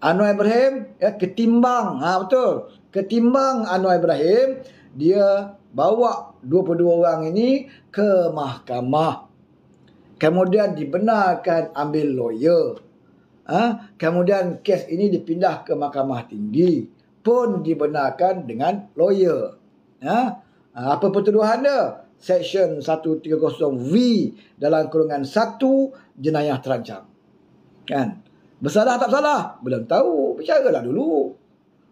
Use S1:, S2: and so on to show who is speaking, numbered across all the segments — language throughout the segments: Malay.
S1: Anwar Ibrahim ya, ketimbang ha betul ketimbang Anwar Ibrahim dia bawa 22 orang ini ke mahkamah kemudian dibenarkan ambil lawyer ha kemudian kes ini dipindah ke mahkamah tinggi pun dibenarkan dengan lawyer ha apa pertuduhan dia section 130V dalam kurungan 1 jenayah terancam kan Bersalah tak salah? Belum tahu. Bicaralah dulu.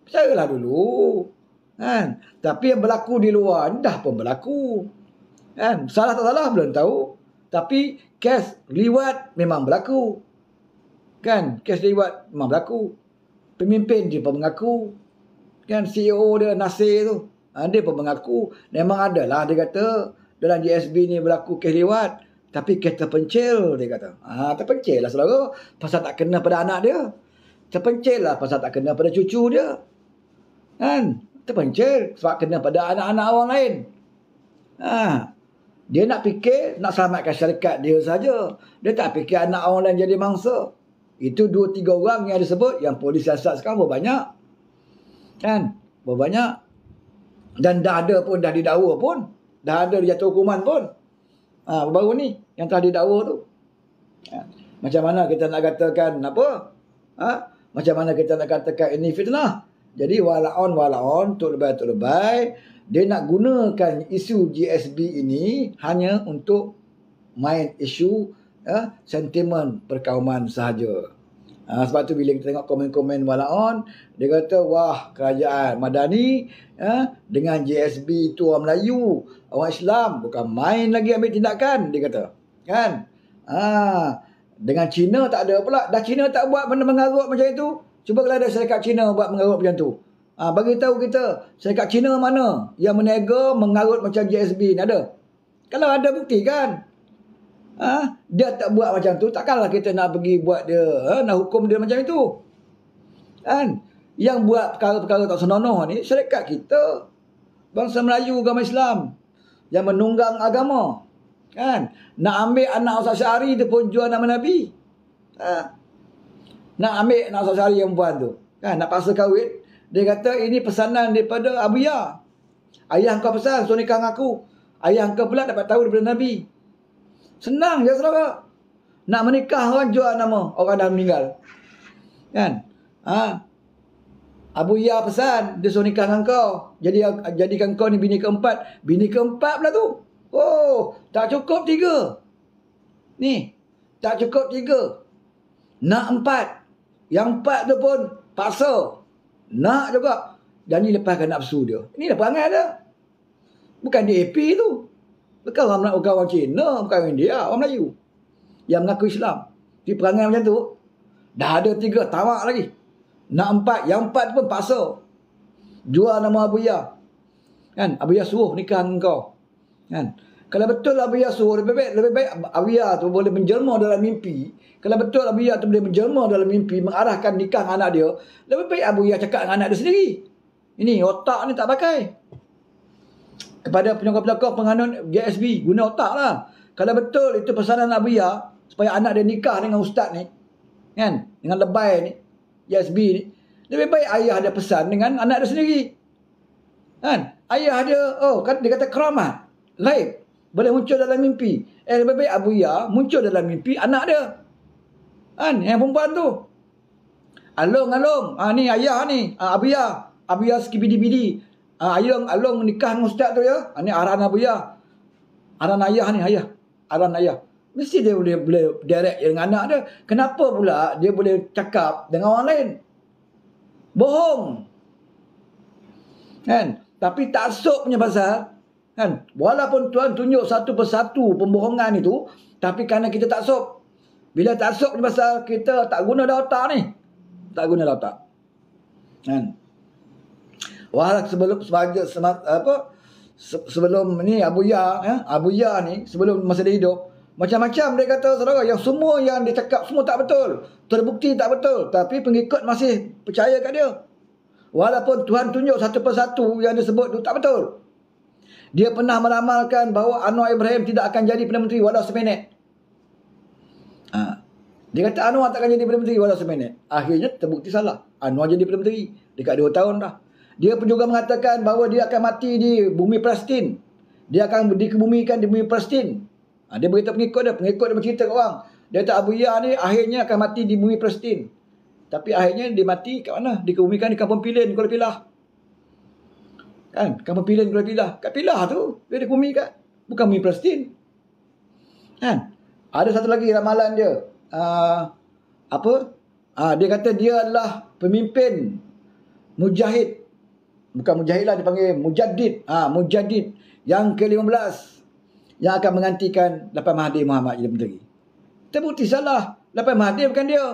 S1: Bicaralah dulu. Kan? Tapi yang berlaku di luar dah pun berlaku. Kan? Salah tak salah? Belum tahu. Tapi kes liwat memang berlaku. Kan? Kes liwat memang berlaku. Pemimpin dia pun mengaku. Kan? CEO dia Nasir tu. Ha, dia pun mengaku. Memang adalah dia kata dalam GSB ni berlaku kes liwat. Tapi kereta pencil dia kata. Ah, terpencil lah saudara. Pasal tak kena pada anak dia. Terpencil lah pasal tak kena pada cucu dia. Kan? Terpencil sebab kena pada anak-anak orang lain. Ah. Dia nak fikir nak selamatkan syarikat dia saja. Dia tak fikir anak orang lain jadi mangsa. Itu dua tiga orang yang disebut yang polis asas sekarang berbanyak. Kan? Berbanyak. Dan dah ada pun, dah didakwa pun. Dah ada dia jatuh hukuman pun ha, baru ni yang telah didakwa tu. Ha, macam mana kita nak katakan apa? Ha, macam mana kita nak katakan ini fitnah? Jadi walaon walaon tu lebay tu lebay dia nak gunakan isu GSB ini hanya untuk main isu ya, sentimen perkauman sahaja. Uh, sebab tu bila kita tengok komen-komen Walaon, dia kata, wah kerajaan Madani uh, dengan JSB tu orang Melayu, orang Islam, bukan main lagi ambil tindakan, dia kata. Kan? Uh, dengan China tak ada pula. Dah China tak buat benda mengarut macam itu? Cuba kalau ada syarikat China buat mengarut macam tu. Ha, bagi tahu kita syarikat China mana yang meniaga mengarut macam JSB ni ada. Kalau ada bukti kan? ha? dia tak buat macam tu takkanlah kita nak pergi buat dia ha? nak hukum dia macam itu kan yang buat perkara-perkara tak senonoh ni syarikat kita bangsa Melayu agama Islam yang menunggang agama kan nak ambil anak Ustaz Syari tu pun jual nama Nabi ha? nak ambil anak Ustaz Syari yang buat tu kan nak paksa kahwin dia kata ini pesanan daripada Abu Ya ayah kau pesan suami so, kau aku ayah kau pula dapat tahu daripada Nabi Senang je saudara. Nak menikah orang jual nama orang dah meninggal. Kan? Ha? Abu Ya pesan, dia suruh nikah dengan kau. Jadi jadikan kau ni bini keempat. Bini keempat pula tu. Oh, tak cukup tiga. Ni, tak cukup tiga. Nak empat. Yang empat tu pun paksa. Nak juga. Dan ni lepaskan nafsu dia. Ni dah perangai dah. Bukan DAP tu. Bukan orang Melayu, bukan orang Cina, bukan orang India, orang Melayu. Yang mengaku Islam. Di perangai macam tu, dah ada tiga, tawak lagi. Nak empat, yang empat pun paksa. Jual nama Abu Yah. Kan? Abu Yah suruh nikah dengan kau. Kan? Kalau betul Abu Yah suruh, lebih baik, lebih baik Abu Yah tu boleh menjelma dalam mimpi. Kalau betul Abu Yah tu boleh menjelma dalam mimpi, mengarahkan nikah dengan anak dia, lebih baik Abu Yah cakap dengan anak dia sendiri. Ini otak ni tak pakai kepada penyokong-penyokong penganut GSB guna otak lah. Kalau betul itu pesanan Abu Abia supaya anak dia nikah dengan ustaz ni. Kan? Dengan lebay ni. GSB ni. Lebih baik ayah dia pesan dengan anak dia sendiri. Kan? Ayah dia, oh, kan dia kata keramat. Live. Boleh muncul dalam mimpi. Eh, lebih baik Abu Ya muncul dalam mimpi anak dia. Kan? Yang perempuan tu. alung along. Ha, ah, ni ayah ni. Ha, Abu Ya. Abu Ya sikit bidi-bidi. Ah, ayang along menikah dengan ustaz tu ya. Ini ah, arah apa ya? Arahan ayah ni ayah. Arahan ayah. Mesti dia boleh, boleh direct dengan anak dia. Kenapa pula dia boleh cakap dengan orang lain? Bohong. Kan? Tapi tak sok punya pasal. Kan? Walaupun Tuhan tunjuk satu persatu pembohongan itu. Tapi kerana kita tak sok. Bila tak sok punya pasal, kita tak guna dah otak ni. Tak guna dah otak. Kan? Walau sebelum sebagai semat, apa sebelum ni Abu Ya, ya Abu Ya ni sebelum masa dia hidup macam-macam dia kata saudara yang semua yang dia semua tak betul. Terbukti tak betul tapi pengikut masih percaya kat dia. Walaupun Tuhan tunjuk satu persatu yang dia sebut tu tak betul. Dia pernah meramalkan bahawa Anwar Ibrahim tidak akan jadi Perdana Menteri walau seminit. Ha. Dia kata Anwar tak akan jadi Perdana Menteri walau seminit. Akhirnya terbukti salah. Anwar jadi Perdana Menteri. Dekat dua tahun dah. Dia pun juga mengatakan bahawa dia akan mati di bumi Palestin. Dia akan dikebumikan di bumi Palestin. Ha, dia berita pengikut dia, pengikut dia bercerita ke orang. Dia kata Abu Yah ni akhirnya akan mati di bumi Palestin. Tapi akhirnya dia mati kat mana? Dikebumikan di kampung pilihan Kuala Pilah. Kan? Kampung pilihan Kuala Pilah. Kat Pilah tu dia dikebumikan. Bukan bumi Palestin. Kan? Ada satu lagi ramalan dia. Uh, apa? Uh, dia kata dia adalah pemimpin mujahid bukan mujahilah dipanggil mujaddid ah ha, mujaddid yang ke-15 yang akan menggantikan 8 Mahdi Muhammad jadi menteri terbukti salah 8 Mahdi bukan dia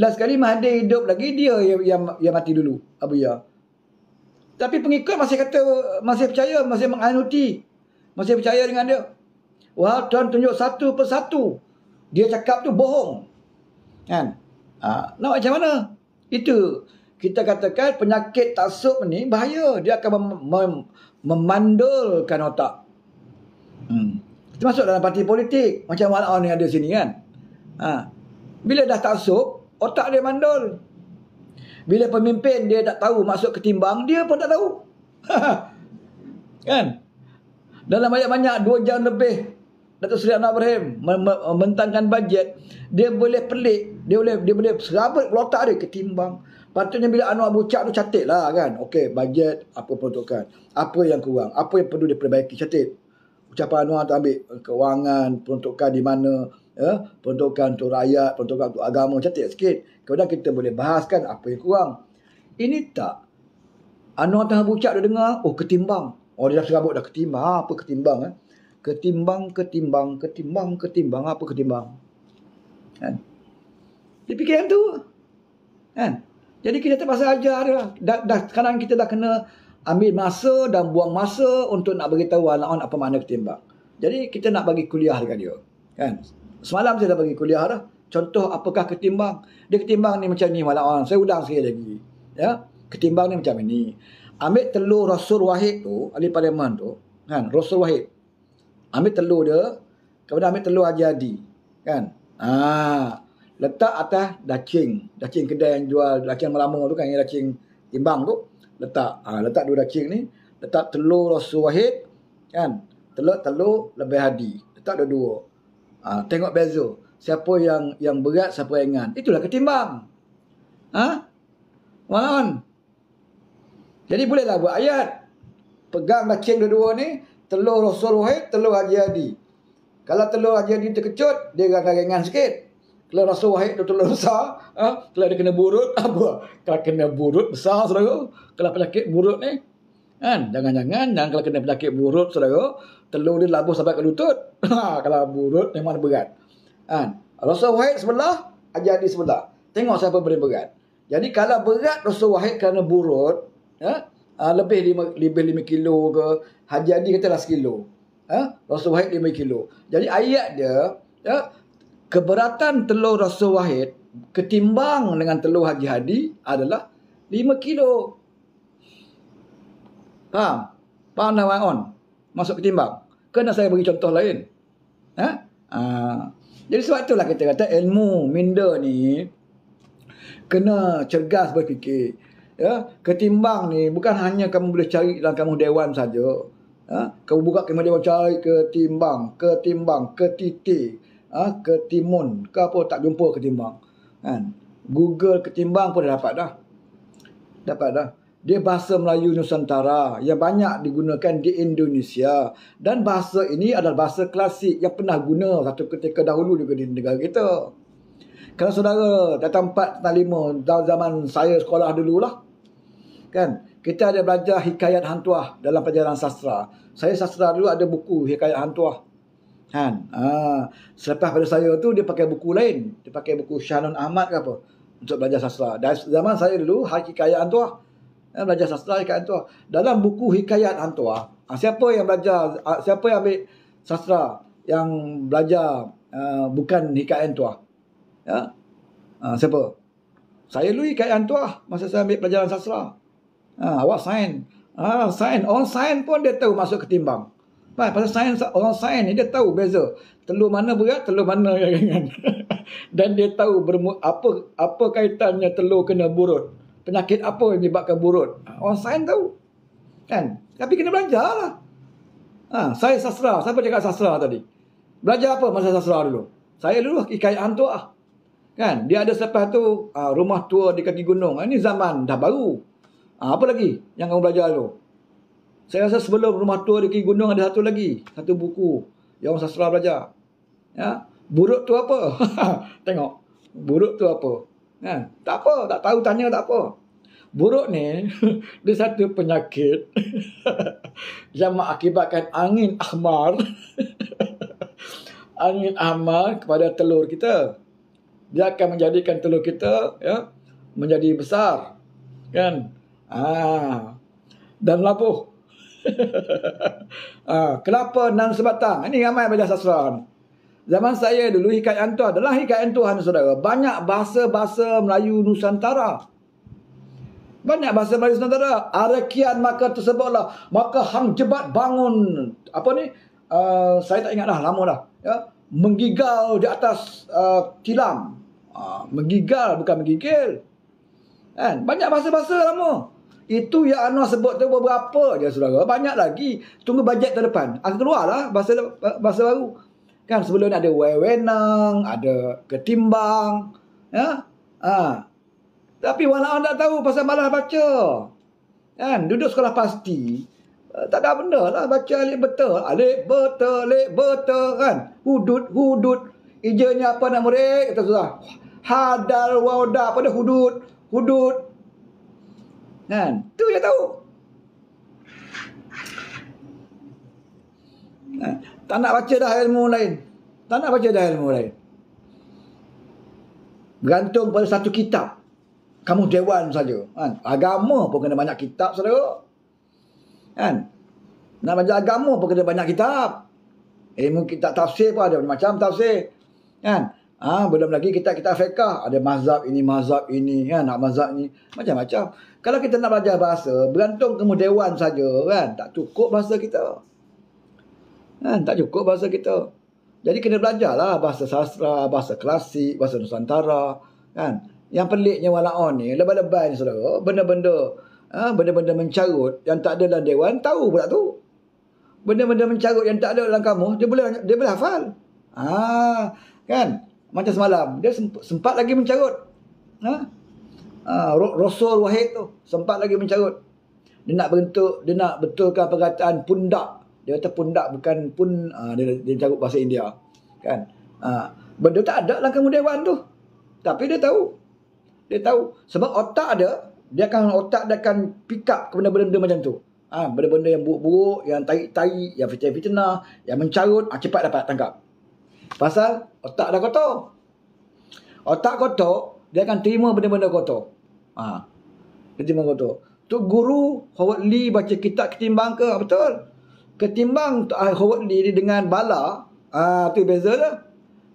S1: last kali Mahdi hidup lagi dia yang yang, yang mati dulu Abu Ya tapi pengikut masih kata masih percaya masih menganuti masih percaya dengan dia wah tuan tunjuk satu persatu dia cakap tu bohong kan ha, nak macam mana itu kita katakan penyakit taksub ni bahaya. Dia akan mem- mem- memandulkan otak. Hmm. Kita masuk dalam parti politik. Macam mana orang yang ada sini kan. Ha. Bila dah taksub, otak dia mandul. Bila pemimpin dia tak tahu masuk ketimbang, dia pun tak tahu. kan? Dalam banyak-banyak dua jam lebih Datuk Seri Anwar Ibrahim mentangkan bajet, dia boleh pelik, dia boleh dia boleh serabut otak dia ketimbang. Patutnya bila Anwar bucak tu catit lah kan. Okey, bajet, apa peruntukan. Apa yang kurang. Apa yang perlu diperbaiki. catit. Ucapan Anwar tu ambil kewangan, peruntukan di mana. Ya? Peruntukan untuk rakyat, peruntukan untuk agama. catit sikit. Kemudian kita boleh bahaskan apa yang kurang. Ini tak. Anwar tengah bucak dia dengar. Oh, ketimbang. Oh, dia dah serabut dah. Ketimbang. Ha, apa ketimbang kan? Ketimbang, ketimbang, ketimbang, ketimbang. Apa ketimbang? Kan? Dia fikir yang tu. Kan? Ha? Jadi kita terpaksa ajar lah. Dah, dah, sekarang kita dah kena ambil masa dan buang masa untuk nak beritahu anak-anak apa makna ketimbang. Jadi kita nak bagi kuliah dekat dia. Kan? Semalam saya dah bagi kuliah dah. Contoh apakah ketimbang. Dia ketimbang ni macam ni malam orang. Saya ulang sekali lagi. Ya? Ketimbang ni macam ni. Ambil telur Rasul Wahid tu. Ali Parlimen tu. Kan? Rasul Wahid. Ambil telur dia. Kemudian ambil telur Haji Adi. Kan? Ah letak atas dacing dacing kedai yang jual dacing lama tu kan yang dacing timbang tu letak ha, letak dua dacing ni letak telur rasul wahid kan telur telur lebih hadi letak dua dua ha, tengok bezo siapa yang yang berat siapa yang ringan itulah ketimbang ha malam jadi bolehlah buat ayat pegang dacing dua-dua ni telur rasul wahid telur hadi hadi kalau telur haji hadi terkecut dia akan ringan sikit kalau rasa wahid tu terlalu besar, ha? kalau dia kena burut, apa? Kalau kena burut besar, saudara. Kalau penyakit burut ni, kan? Jangan-jangan, jangan kalau kena penyakit burut, saudara, telur dia labuh sampai ke lutut. Ha, kalau burut, memang berat. Kan? Rasa wahid sebelah, ajar di sebelah. Tengok siapa beri berat. Jadi kalau berat rasa wahid kerana burut, ya? Ha? lebih, lima, lebih lima kilo ke, hajar di katalah sekilo. Ha? Rasa wahid lima kilo. Jadi ayat dia, ya? keberatan telur Rasul Wahid ketimbang dengan telur Haji Hadi adalah 5 kilo. Faham? Faham dah on? Masuk ketimbang. Kena saya bagi contoh lain. Ha? ha. Jadi sebab itulah kita kata ilmu minda ni kena cergas berfikir. Ya, ketimbang ni bukan hanya kamu boleh cari dalam kamu dewan saja. Ha? Kamu buka kamu dewan cari ketimbang, ketimbang, ketitik ah ha, ketimun ke apa tak jumpa ketimbang kan Google ketimbang pun dah dapat dah dapat dah dia bahasa Melayu Nusantara yang banyak digunakan di Indonesia dan bahasa ini adalah bahasa klasik yang pernah guna satu ketika dahulu juga di negara kita kalau saudara datang 4 tahun 5 zaman saya sekolah dulu lah, kan kita ada belajar hikayat hantuah dalam pelajaran sastra saya sastra dulu ada buku hikayat hantuah Kan? Ha. Selepas pada saya tu, dia pakai buku lain. Dia pakai buku Shahnon Ahmad ke apa. Untuk belajar sastra. Dan zaman saya dulu, hakikayaan tu lah. Ya, ha, belajar sastra hikayat tua. Dalam buku hikayat antua, ha, siapa yang belajar, ha, siapa yang ambil sastra yang belajar uh, bukan hikayat tua? Ya? Uh, siapa? Saya dulu hikayat tua masa saya ambil pelajaran sastra. Uh, awak sign. Ah, uh, sign. All pun dia tahu masuk ketimbang. Faham? Pasal sains, orang sains ni dia tahu beza. Telur mana berat, telur mana yang ringan. Dan dia tahu bermu- apa apa kaitannya telur kena burut. Penyakit apa yang menyebabkan burut. Ha, orang sains tahu. Kan? Tapi kena belajar lah. Ha, saya sastra. Siapa cakap sastra tadi? Belajar apa masa sastra dulu? Saya dulu ikaian tua. Ah. Kan? Dia ada sepas tu ah, rumah tua di kaki gunung. Ini ah, zaman dah baru. apa lagi yang kamu belajar dulu? Saya rasa sebelum rumah tua di kiri gunung ada satu lagi. Satu buku yang orang sastra belajar. Ya? Buruk tu apa? Tengok. Buruk tu apa? Ya? Tak apa. Tak tahu tanya tak apa. Buruk ni, dia satu penyakit yang mengakibatkan angin ahmar. angin ahmar kepada telur kita. Dia akan menjadikan telur kita ya, menjadi besar. Kan? Ah. Dan lapuh ha, kelapa enam sebatang. Ini ramai belajar sastra. Kan? Zaman saya dulu hikayat tu adalah hikayat Tuhan saudara. Banyak bahasa-bahasa Melayu Nusantara. Banyak bahasa Melayu Nusantara. Arakian maka tersebutlah. Maka hang jebat bangun. Apa ni? Uh, saya tak ingat dah. Lama dah. Ya? Menggigal di atas uh, tilam. Uh, menggigal bukan menggigil. Kan? Banyak bahasa-bahasa lama. Itu yang Anwar sebut tu berapa je saudara. Banyak lagi. Tunggu bajet tahun depan. Akan keluarlah bahasa, bahasa baru. Kan sebelum ni ada wewenang, ada ketimbang. Ya? Ha. Tapi walau anda tahu pasal malah baca. Kan? Duduk sekolah pasti. Eh, tak ada benda lah. Baca alik betul. Alik betul, alik betul kan. Hudut hudut. Ijanya apa nak murid? Kata susah. Hadal, wawda pada hudut hudut. Kan? Tu dia tahu. Kan? Tak nak baca dah ilmu lain. Tak nak baca dah ilmu lain. Bergantung pada satu kitab. Kamu dewan saja. Kan? Agama pun kena banyak kitab, saudara. Kan? Nak baca agama pun kena banyak kitab. Ilmu kitab tafsir pun ada macam tafsir. Kan? Ha, belum lagi kita kita fiqa. Ada mazhab ini, mazhab ini, ya, nak mazhab ini. Macam-macam. Kalau kita nak belajar bahasa, bergantung kamu dewan saja kan. Tak cukup bahasa kita. Kan? Tak cukup bahasa kita. Jadi kena belajarlah bahasa sastra, bahasa klasik, bahasa Nusantara. Kan? Yang peliknya wala'on ni, lebar lebar ni saudara. Benda-benda ha, benda-benda mencarut yang tak ada dalam dewan, tahu pula tu. Benda-benda mencarut yang tak ada dalam kamu, dia boleh, dia boleh hafal. Ha, kan? macam semalam dia sempat, sempat lagi mencarut ha uh, rasul wahid tu sempat lagi mencarut dia nak bentuk dia nak betulkan perkataan pundak dia kata pundak bukan pun uh, dia dia carut bahasa India kan uh, dia tak ada lah kemudian tu tapi dia tahu dia tahu sebab otak ada. dia akan otak dia akan pick up kepada benda-benda macam tu ha, benda-benda yang buruk-buruk yang tai-tai yang fitnah-fitnah yang mencarut ha, cepat dapat tangkap Pasal otak dah kotor. Otak kotor, dia akan terima benda-benda kotor. Ha. Dia terima kotor. Tu guru Howard Lee baca kitab ketimbang ke? Ha, betul. Ketimbang ah, Howard Lee ni dengan bala, ah ha, tu beza dia.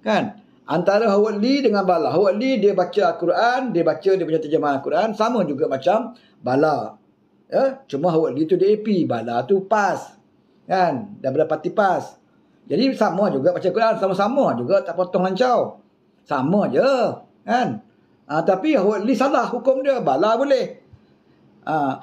S1: Kan? Antara Howard Lee dengan bala. Howard Lee dia baca Al-Quran, dia baca dia punya terjemahan Al-Quran sama juga macam bala. Ya, cuma Howard Lee tu dia AP, bala tu PAS. Kan? Dan berapa pas. Jadi sama juga baca Quran sama-sama juga tak potong lancau. Sama je kan. Ha, tapi Howard Lee salah hukum dia. Bala boleh. Ha,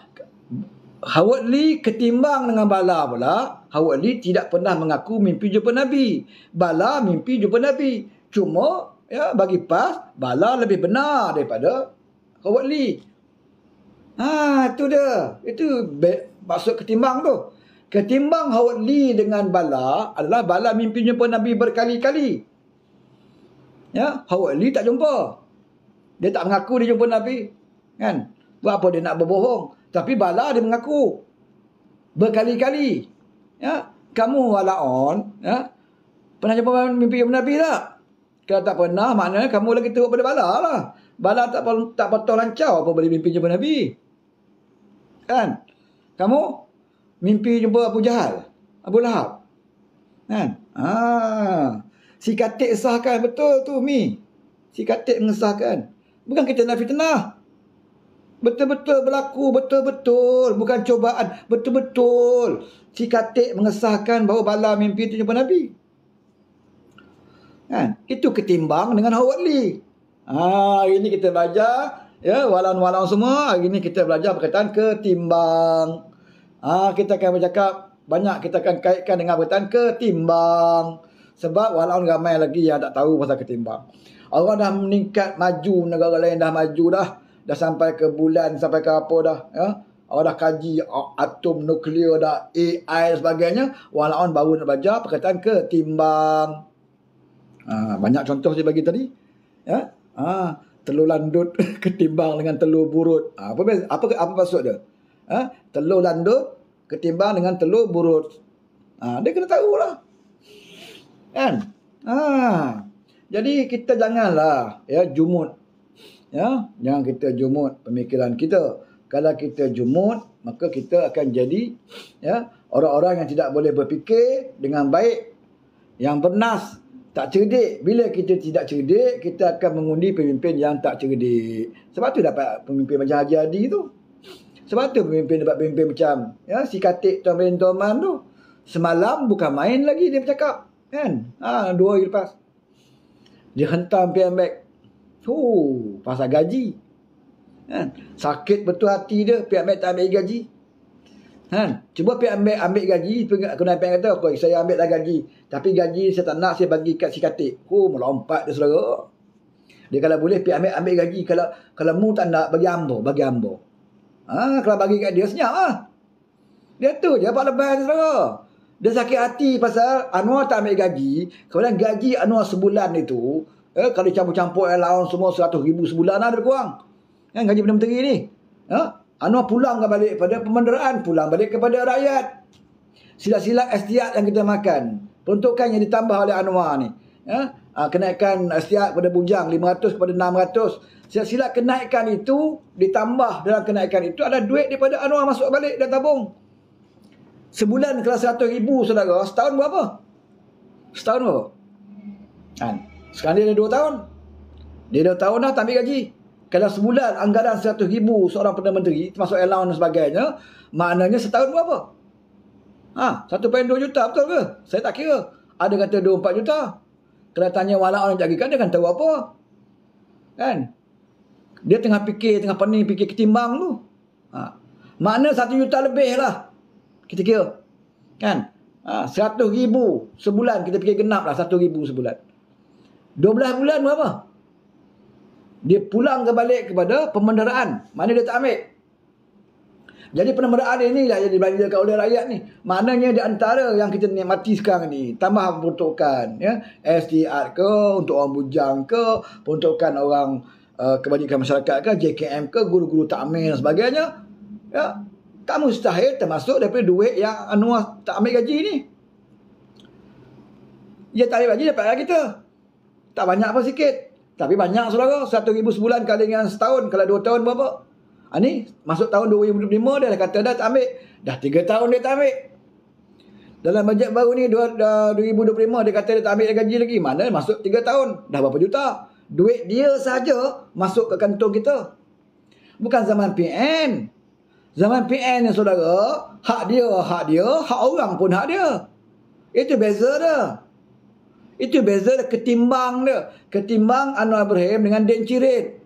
S1: Howard Lee ketimbang dengan Bala pula. Howard Lee tidak pernah mengaku mimpi jumpa Nabi. Bala mimpi jumpa Nabi. Cuma ya bagi PAS, Bala lebih benar daripada Howard Lee. Ha, itu dia. Itu maksud ketimbang tu. Ketimbang Howard Lee dengan Bala adalah Bala mimpi jumpa Nabi berkali-kali. Ya, Howard Lee tak jumpa. Dia tak mengaku dia jumpa Nabi. Kan? Buat apa dia nak berbohong? Tapi Bala dia mengaku. Berkali-kali. Ya, kamu on, ya, pernah jumpa mimpi jumpa Nabi tak? Kalau tak pernah, maknanya kamu lagi teruk pada Bala lah. Bala tak, tak betul lancar apa boleh mimpi jumpa Nabi. Kan? Kamu, mimpi jumpa Abu Jahal. Abu Lahab. Kan? Ha. Si Katik sahkan betul tu mi. Si Katik mengesahkan. Bukan kita nak fitnah. Betul-betul berlaku, betul-betul. Bukan cobaan, betul-betul. Si Katik mengesahkan bahawa bala mimpi tu jumpa Nabi. Kan? Itu ketimbang dengan Howard Lee. Ha, hari ini kita belajar, ya, walau walau semua. Hari ini kita belajar berkaitan ketimbang. Ah ha, kita akan bercakap banyak kita akan kaitkan dengan berkaitan ketimbang. Sebab walaupun ramai lagi yang tak tahu pasal ketimbang. Orang dah meningkat maju negara lain dah maju dah. Dah sampai ke bulan sampai ke apa dah. Ya? Orang dah kaji atom nuklear dah AI dan sebagainya. Walaupun baru nak belajar perkataan ketimbang. Ha, banyak contoh saya bagi tadi. Ya? Ha, telur landut ketimbang dengan telur burut. Ha, apa, apa, apa maksud dia? eh, telur landuk ketimbang dengan telur burut. Ha, dia kena lah. Kan? Ha. Jadi kita janganlah ya jumut. Ya, jangan kita jumut pemikiran kita. Kalau kita jumut, maka kita akan jadi ya orang-orang yang tidak boleh berfikir dengan baik yang bernas tak cerdik. Bila kita tidak cerdik, kita akan mengundi pemimpin yang tak cerdik. Sebab tu dapat pemimpin macam Haji Hadi tu. Sebab tu pemimpin dapat pemimpin macam ya, si Katik Tuan Ben Toman tu. Semalam bukan main lagi dia bercakap. Kan? Ha, dua hari lepas. Dia hentam PM back. Oh, pasal gaji. Kan? Sakit betul hati dia PM back tak ambil gaji. Kan? Cuba PM back ambil gaji. Kena PM kata, okay, saya ambil lah gaji. Tapi gaji saya tak nak saya bagi kat si Katik. Oh, melompat dia saudara. Dia kalau boleh pergi ambil, ambil gaji. Kalau kalau mu tak nak, bagi ambo, bagi ambo. Ha, kalau bagi kat dia senyap lah. Dia tu je dapat lebih tu. Dia sakit hati pasal Anwar tak ambil gaji. Kemudian gaji Anwar sebulan itu. Eh, kalau campur-campur allowance semua seratus ribu sebulan lah lebih kurang. Eh, kan gaji Perdana Menteri ni. Ha? Anwar pulang ke balik pada pemenderaan. Pulang balik kepada rakyat. Sila-sila estiak yang kita makan. Peruntukan yang ditambah oleh Anwar ni. Ha? uh, kenaikan ah, setiap kepada bujang 500 kepada 600 sila-sila kenaikan itu ditambah dalam kenaikan itu ada duit daripada Anwar masuk balik dan tabung sebulan kelas 100 ribu saudara setahun berapa? setahun berapa? Kan? sekarang dia ada 2 tahun dia 2 tahun lah tak gaji kalau sebulan anggaran 100 ribu seorang Perdana Menteri masuk allowance dan sebagainya maknanya setahun berapa? Ha, 1.2 juta betul ke? Saya tak kira. Ada kata 2.4 juta. Kalau tanya wala orang jaga kan dia akan tahu apa. Kan? Dia tengah fikir, tengah pening fikir ketimbang tu. Ha. Makna satu juta lebih lah. Kita kira. Kan? Ha. Seratus ribu sebulan. Kita fikir genap lah satu ribu sebulan. Dua belas bulan berapa? Dia pulang ke kepada pemenderaan. Mana dia tak ambil? Jadi penemeraan ini lah yang dibelanjakan oleh rakyat ni. Maknanya di antara yang kita nikmati sekarang ni, tambah peruntukan ya, SDR ke, untuk orang bujang ke, peruntukan orang uh, eh, kebajikan masyarakat ke, JKM ke, guru-guru takmir dan sebagainya. Ya, tak mustahil termasuk daripada duit yang Anwar lah, tak ambil gaji ni. Ya tak ambil gaji dapat lah kita. Tak banyak apa sikit. Tapi banyak saudara. Satu 1000 sebulan kali dengan setahun. Kalau dua tahun berapa? Ha, ni masuk tahun 2025 dia dah kata dah tak ambil. Dah 3 tahun dia tak ambil. Dalam bajet baru ni 2025 dia kata dia tak ambil gaji lagi. Mana masuk 3 tahun. Dah berapa juta? Duit dia saja masuk ke kantong kita. Bukan zaman PN. Zaman PN ni saudara, hak dia, hak dia, hak orang pun hak dia. Itu beza dia. Itu beza dia ketimbang dia. Ketimbang Anwar Ibrahim dengan Dan Cirit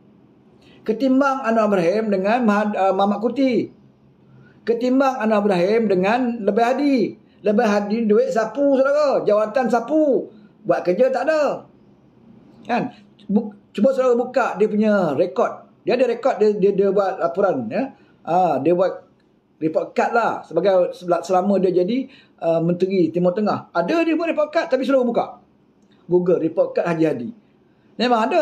S1: ketimbang Anwar Ibrahim dengan Mahad, uh, eh, Muhammad Kuti. Ketimbang Anwar Ibrahim dengan Lebih Hadi. Lebih Hadi duit sapu saudara, jawatan sapu. Buat kerja tak ada. Kan? Cuba saudara buka dia punya rekod. Dia ada rekod dia, dia dia buat laporan ya. Ah, dia buat report card lah sebagai selama dia jadi uh, menteri Timur Tengah. Ada dia buat report card tapi selalu buka. Google report card Haji Hadi. Memang ada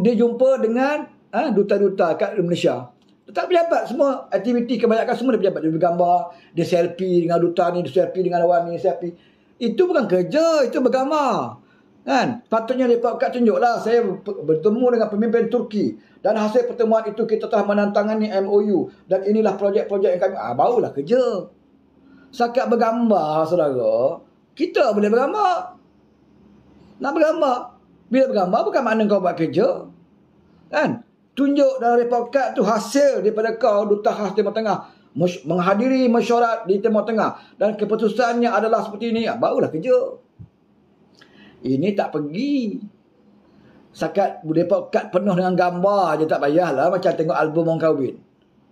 S1: dia jumpa dengan ha, duta-duta kat Malaysia. Dia tak pejabat semua aktiviti kebanyakan semua dia pejabat. Dia bergambar, dia selfie dengan duta ni, dia selfie dengan lawan ni, selfie. Itu bukan kerja, itu bergambar. Kan? Patutnya pakai kat tunjuklah saya bertemu dengan pemimpin Turki dan hasil pertemuan itu kita telah menandatangani MOU dan inilah projek-projek yang kami ah barulah kerja. Sakat bergambar saudara, kita boleh bergambar. Nak bergambar. Bila bergambar bukan makna kau buat kerja. Kan? tunjuk dalam report card tu hasil daripada kau duta khas Timur Tengah menghadiri mesyuarat di Timur Tengah dan keputusannya adalah seperti ini ya, barulah kerja ini tak pergi sakat report card penuh dengan gambar je tak payahlah macam tengok album orang kahwin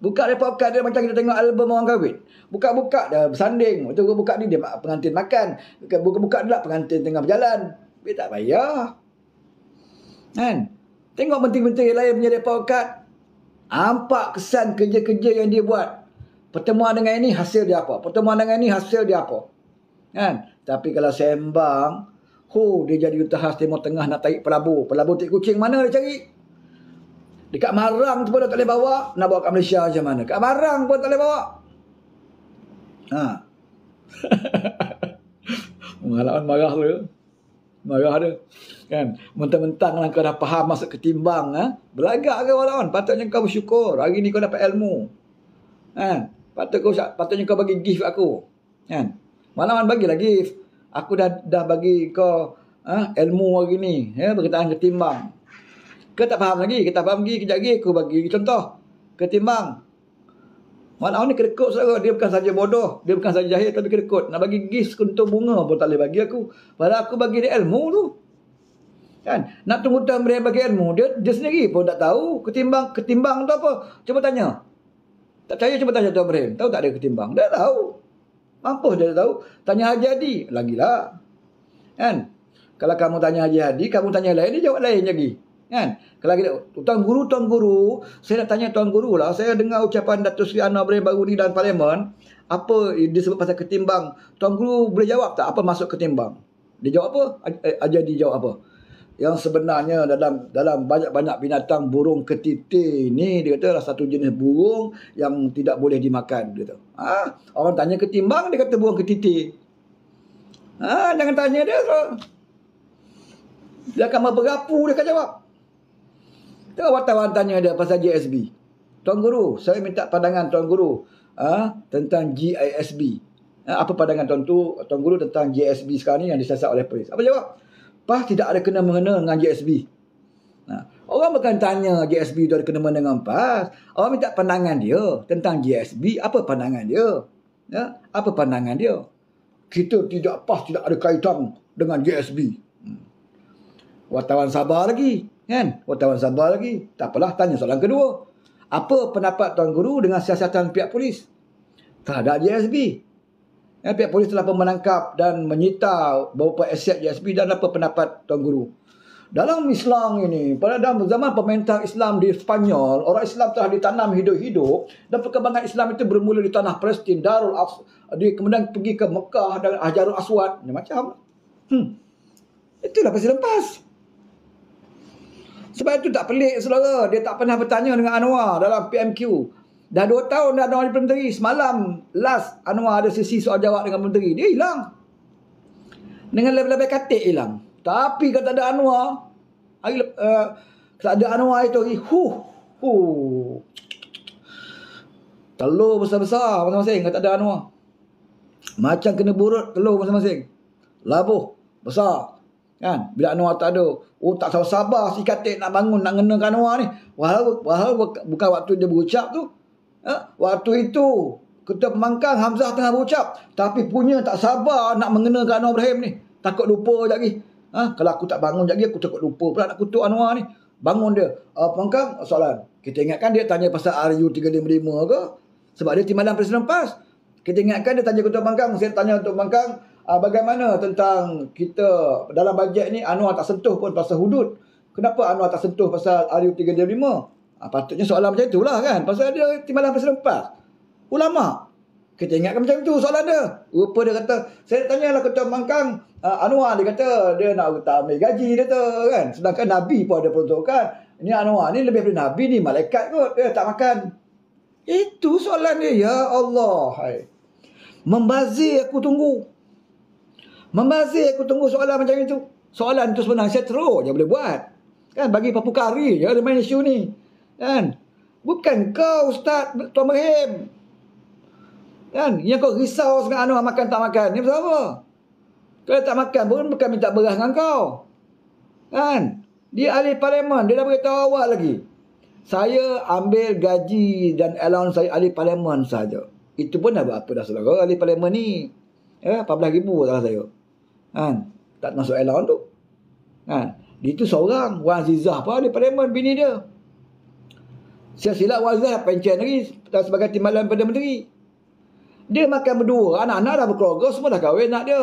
S1: buka report card dia macam kita tengok album orang kahwin buka-buka dah bersanding tu buka ni dia pengantin makan buka-buka dia lah pengantin tengah berjalan dia tak payah kan eh? Tengok menteri-menteri lain punya report card. Nampak kesan kerja-kerja yang dia buat. Pertemuan dengan ini hasil dia apa? Pertemuan dengan ini hasil dia apa? Kan? Tapi kalau sembang, hu, dia jadi utah khas Timur Tengah nak tarik pelabu. Pelabu tik kucing mana dia cari? Dekat Marang tu pun tak boleh bawa. Nak bawa kat Malaysia macam mana? Kat Marang pun tak boleh bawa. Ha. Mengalakan marah tu. Marah dia. Kan? Mentang-mentang lah kau dah faham masuk ketimbang. Ha? Belagak ke walaupun. Patutnya kau bersyukur. Hari ni kau dapat ilmu. Kan? Patut kau, patutnya kau bagi gift aku. Kan? Malaman bagilah gift. Aku dah dah bagi kau ha? ilmu hari ni. Ya? Berkaitan ketimbang. Kau tak faham lagi. Kau tak faham lagi. Kejap lagi aku bagi contoh. Ketimbang. Maknanya ni kerekut saudara. Dia bukan saja bodoh. Dia bukan saja jahil tapi kerekut. Nak bagi gis kentut bunga pun tak boleh bagi aku. Padahal aku bagi dia ilmu tu. Kan? Nak tunggu tunggutan beri bagi ilmu. Dia, dia sendiri pun tak tahu. Ketimbang ketimbang tu apa. Cuba tanya. Tak percaya cuba tanya Tuan beri. Tahu tak ada ketimbang. Dia tahu. Mampus dia tahu. Tanya Haji Hadi. Lagilah. Kan? Kalau kamu tanya Haji Hadi, kamu tanya lain, dia jawab lain lagi. Kan? Kalau kita, Tuan Guru, Tuan Guru, saya nak tanya Tuan Guru lah. Saya dengar ucapan Datuk Sri Anwar Ibrahim baru ni dalam parlimen. Apa disebut pasal ketimbang? Tuan Guru boleh jawab tak? Apa maksud ketimbang? Dia jawab apa? Eh, aja dia jawab apa? Yang sebenarnya dalam dalam banyak-banyak binatang burung ketiti ni dia kata adalah satu jenis burung yang tidak boleh dimakan dia kata. Ha? orang tanya ketimbang dia kata burung ketiti Ha? jangan tanya dia. Dia akan berapu dia akan jawab. Tengok wartawan tanya dia pasal GSB. Tuan Guru, saya minta pandangan Tuan Guru ah ha, tentang GISB. Ha, ah, apa pandangan Tuan, tu, Tuan Guru tentang GSB sekarang ni yang disiasat oleh polis? Apa jawab? PAS tidak ada kena-mengena dengan GSB. Ha, ah, orang bukan tanya GSB itu ada kena-mengena dengan PAS. Orang minta pandangan dia tentang GSB. Apa pandangan dia? Ya, apa pandangan dia? Kita tidak PAS tidak ada kaitan dengan GSB. Wartawan sabar lagi. Kan? Wartawan sabar lagi. Tak apalah, tanya soalan kedua. Apa pendapat Tuan Guru dengan siasatan pihak polis? Terhadap JSB. Ya, eh, pihak polis telah menangkap dan menyita beberapa aset JSB dan apa pendapat Tuan Guru? Dalam Islam ini, pada zaman pemerintah Islam di Spanyol, orang Islam telah ditanam hidup-hidup dan perkembangan Islam itu bermula di tanah Palestin, Darul Aks, di, kemudian pergi ke Mekah dan Hajarul Aswad. Ini macam. Hmm. Itulah pasti lepas. Sebab itu tak pelik saudara. Dia tak pernah bertanya dengan Anwar dalam PMQ. Dah dua tahun dah Anwar di menteri. Semalam last Anwar ada sesi soal jawab dengan menteri. Dia hilang. Dengan lebih-lebih katik hilang. Tapi kalau tak ada Anwar. Hari, uh, eh, kalau ada Anwar itu hari. Huh. Huh. Telur besar-besar masing-masing kalau tak ada Anwar. Macam kena burut telur masing-masing. Labuh. Besar. Kan? Bila Anwar tak ada. Oh tak sabar si katik nak bangun nak ngena kanwa ni. Walau, walau bukan waktu dia berucap tu. Ha? Waktu itu kita pemangkang Hamzah tengah berucap. Tapi punya tak sabar nak mengena kanwa Ibrahim ni. Takut lupa lagi. Ha? Kalau aku tak bangun lagi aku takut lupa pula nak kutuk Anwar ni. Bangun dia. Uh, pemangkang soalan. Kita ingatkan dia tanya pasal RU355 ke? Sebab dia timbalan presiden PAS. Kita ingatkan dia tanya ketua pemangkang. Saya tanya untuk pemangkang uh, bagaimana tentang kita dalam bajet ni Anwar tak sentuh pun pasal hudud. Kenapa Anwar tak sentuh pasal RU 335? Uh, patutnya soalan macam itulah kan. Pasal dia timbalan pasal lepas. Ulama. Kita ingatkan macam tu soalan dia. Rupa dia kata, saya tanyalah ketua mangkang uh, Anwar dia kata dia nak tak ambil gaji dia tu kan. Sedangkan Nabi pun ada peruntukan. Ini Anwar ni lebih daripada Nabi ni malaikat kot. Dia tak makan. Itu soalan dia. Ya Allah. Hai. Membazir aku tunggu. Membazir aku tunggu soalan macam itu. Soalan itu sebenarnya saya teruk je boleh buat. Kan bagi papu kari je ada main isu ni. Kan? Bukan kau Ustaz Tuan Merim. Kan? Yang kau risau sangat anu makan tak makan. Ni pasal apa? Kalau tak makan pun bukan minta beras dengan kau. Kan? Dia ahli parlimen. Dia dah beritahu awak lagi. Saya ambil gaji dan allowance saya ahli parlimen saja. Itu pun dah berapa dah saudara ahli parlimen ni. Ya, eh, 14 ribu salah saya. Kan? Tak masuk elaun tu. Kan? Dia tu seorang. Wan Azizah pun ada parlimen bini dia. Saya silap Wan Azizah pencen lagi. Sebagai timbalan pada menteri. Dia makan berdua. Anak-anak dah berkeluarga. Semua dah kahwin nak dia.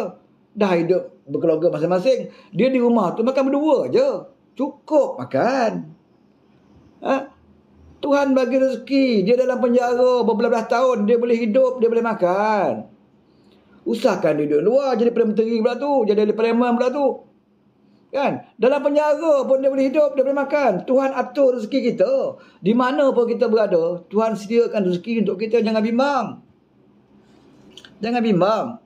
S1: Dah hidup berkeluarga masing-masing. Dia di rumah tu makan berdua je. Cukup makan. Ha? Tuhan bagi rezeki. Dia dalam penjara berbelah-belah tahun. Dia boleh hidup. Dia boleh makan. Usahkan dia duduk luar jadi Perdana Menteri pula tu. Jadi Perdana pula tu. Kan? Dalam penjara pun dia boleh hidup, dia boleh makan. Tuhan atur rezeki kita. Di mana pun kita berada, Tuhan sediakan rezeki untuk kita. Jangan bimbang. Jangan bimbang.